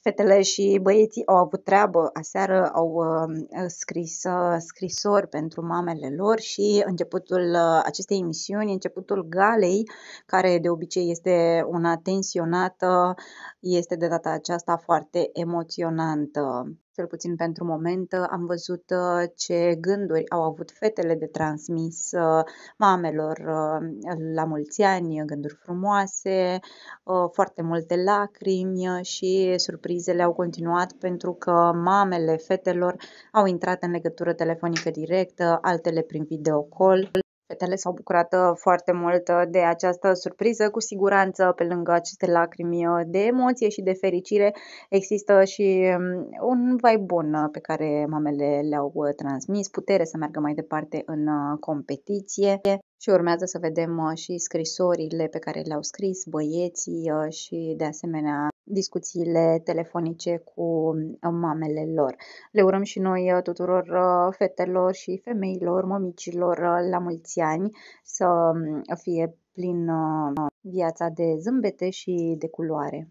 fetele și băieții au avut treabă. Aseară au uh, scris uh, scrisori pentru mamele lor și începutul uh, acestei emisiuni, începutul galei, care de obicei este una tensionată, este de data aceasta foarte emoționantă cel puțin pentru moment, am văzut uh, ce gânduri au avut fetele de transmis uh, mamelor uh, la mulți ani, gânduri frumoase, foarte multe lacrimi și surprizele au continuat pentru că mamele fetelor au intrat în legătură telefonică directă, altele prin videocall. Fetele s-au bucurat uh, foarte mult uh, de această surpriză. Cu siguranță, pe lângă aceste lacrimi uh, de emoție și de fericire, există și um, un vai bun pe care mamele le-au transmis, putere să meargă mai departe în competiție și urmează să vedem și scrisorile pe care le-au scris băieții și de asemenea discuțiile telefonice cu uh, mamele lor. Le urăm și noi uh, tuturor uh, fetelor și femeilor, mămicilor la mulți ani să mm, fie plin viața de zâmbete și de culoare.